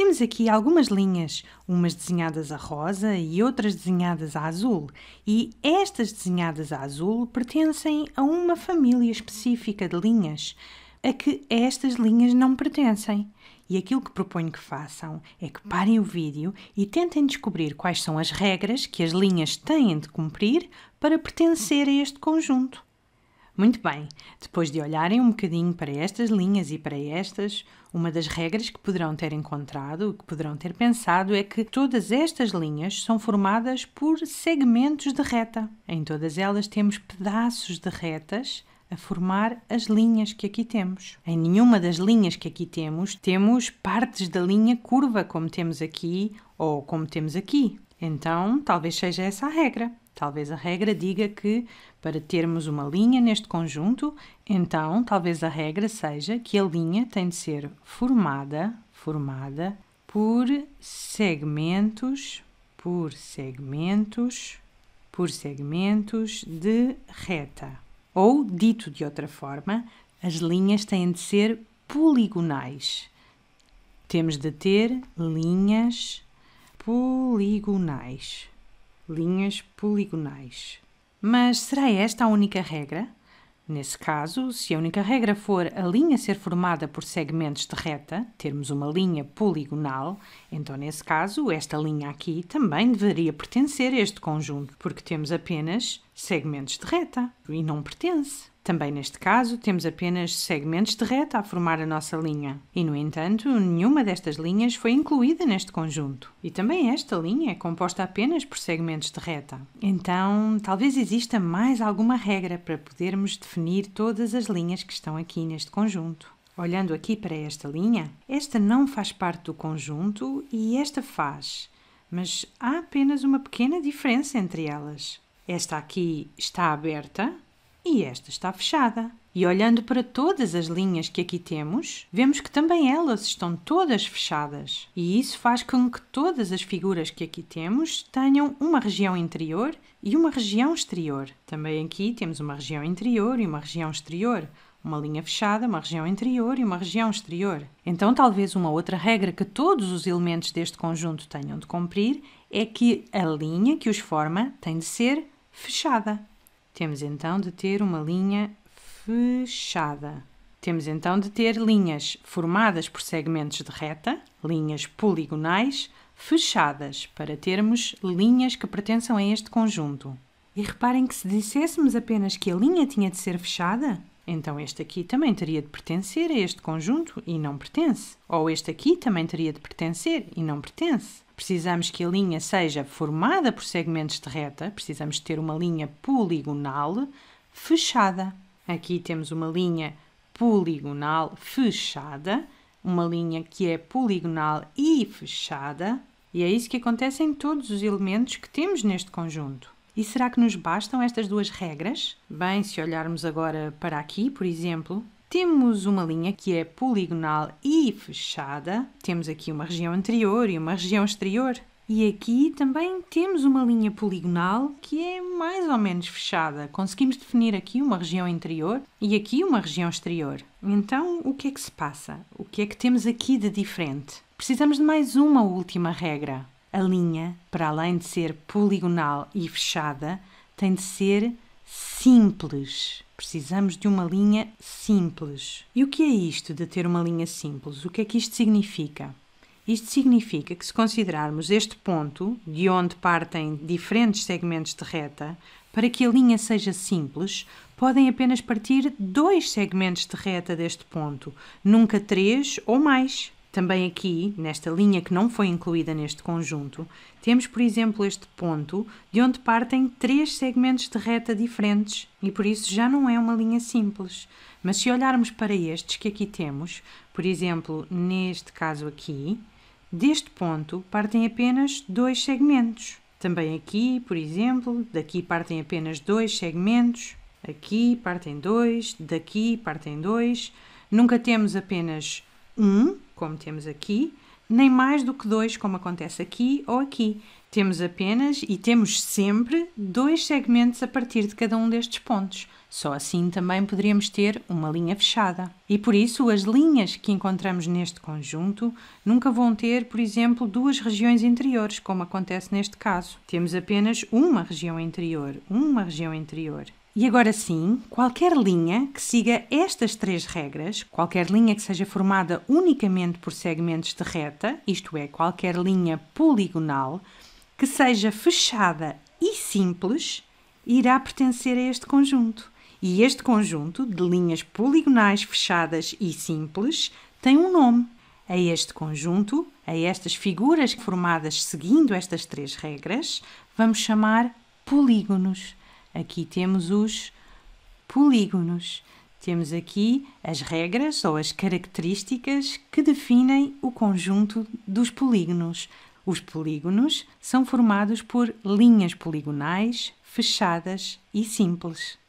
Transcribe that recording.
Temos aqui algumas linhas, umas desenhadas a rosa e outras desenhadas a azul, e estas desenhadas a azul pertencem a uma família específica de linhas a que estas linhas não pertencem. E aquilo que proponho que façam é que parem o vídeo e tentem descobrir quais são as regras que as linhas têm de cumprir para pertencer a este conjunto. Muito bem, depois de olharem um bocadinho para estas linhas e para estas, uma das regras que poderão ter encontrado, que poderão ter pensado, é que todas estas linhas são formadas por segmentos de reta. Em todas elas temos pedaços de retas a formar as linhas que aqui temos. Em nenhuma das linhas que aqui temos, temos partes da linha curva, como temos aqui ou como temos aqui. Então, talvez seja essa a regra. Talvez a regra diga que, para termos uma linha neste conjunto, então talvez a regra seja que a linha tem de ser formada, formada por segmentos, por segmentos, por segmentos de reta. Ou, dito de outra forma, as linhas têm de ser poligonais. Temos de ter linhas poligonais linhas poligonais. Mas será esta a única regra? Nesse caso, se a única regra for a linha ser formada por segmentos de reta, termos uma linha poligonal, então nesse caso, esta linha aqui também deveria pertencer a este conjunto, porque temos apenas segmentos de reta e não pertence. Também neste caso, temos apenas segmentos de reta a formar a nossa linha, e no entanto, nenhuma destas linhas foi incluída neste conjunto. E também esta linha é composta apenas por segmentos de reta. Então, talvez exista mais alguma regra para podermos definir todas as linhas que estão aqui neste conjunto. Olhando aqui para esta linha, esta não faz parte do conjunto e esta faz, mas há apenas uma pequena diferença entre elas. Esta aqui está aberta, e esta está fechada. E olhando para todas as linhas que aqui temos, vemos que também elas estão todas fechadas. E isso faz com que todas as figuras que aqui temos tenham uma região interior e uma região exterior. Também aqui temos uma região interior e uma região exterior. Uma linha fechada, uma região interior e uma região exterior. Então, talvez uma outra regra que todos os elementos deste conjunto tenham de cumprir é que a linha que os forma tem de ser fechada. Temos então de ter uma linha fechada. Temos então de ter linhas formadas por segmentos de reta, linhas poligonais, fechadas, para termos linhas que pertençam a este conjunto. E reparem que se disséssemos apenas que a linha tinha de ser fechada, então este aqui também teria de pertencer a este conjunto e não pertence. Ou este aqui também teria de pertencer e não pertence. Precisamos que a linha seja formada por segmentos de reta, precisamos ter uma linha poligonal fechada. Aqui temos uma linha poligonal fechada, uma linha que é poligonal e fechada, e é isso que acontece em todos os elementos que temos neste conjunto. E será que nos bastam estas duas regras? Bem, se olharmos agora para aqui, por exemplo, temos uma linha que é poligonal e fechada, temos aqui uma região anterior e uma região exterior. E aqui também temos uma linha poligonal que é mais ou menos fechada. Conseguimos definir aqui uma região interior e aqui uma região exterior. Então, o que é que se passa? O que é que temos aqui de diferente? Precisamos de mais uma última regra. A linha, para além de ser poligonal e fechada, tem de ser simples. Precisamos de uma linha simples. E o que é isto de ter uma linha simples? O que é que isto significa? Isto significa que, se considerarmos este ponto, de onde partem diferentes segmentos de reta, para que a linha seja simples, podem apenas partir dois segmentos de reta deste ponto, nunca três ou mais. Também aqui, nesta linha que não foi incluída neste conjunto, temos, por exemplo, este ponto de onde partem três segmentos de reta diferentes e por isso já não é uma linha simples. Mas se olharmos para estes que aqui temos, por exemplo, neste caso aqui, deste ponto partem apenas dois segmentos. Também aqui, por exemplo, daqui partem apenas dois segmentos, aqui partem dois, daqui partem dois. Nunca temos apenas um como temos aqui, nem mais do que dois, como acontece aqui ou aqui. Temos apenas e temos sempre dois segmentos a partir de cada um destes pontos. Só assim também poderíamos ter uma linha fechada. E por isso, as linhas que encontramos neste conjunto nunca vão ter, por exemplo, duas regiões interiores, como acontece neste caso. Temos apenas uma região interior, uma região interior. E agora sim, qualquer linha que siga estas três regras, qualquer linha que seja formada unicamente por segmentos de reta, isto é, qualquer linha poligonal, que seja fechada e simples, irá pertencer a este conjunto. E este conjunto de linhas poligonais fechadas e simples tem um nome. A este conjunto, a estas figuras formadas seguindo estas três regras, vamos chamar polígonos. Aqui temos os polígonos. Temos aqui as regras ou as características que definem o conjunto dos polígonos. Os polígonos são formados por linhas poligonais fechadas e simples.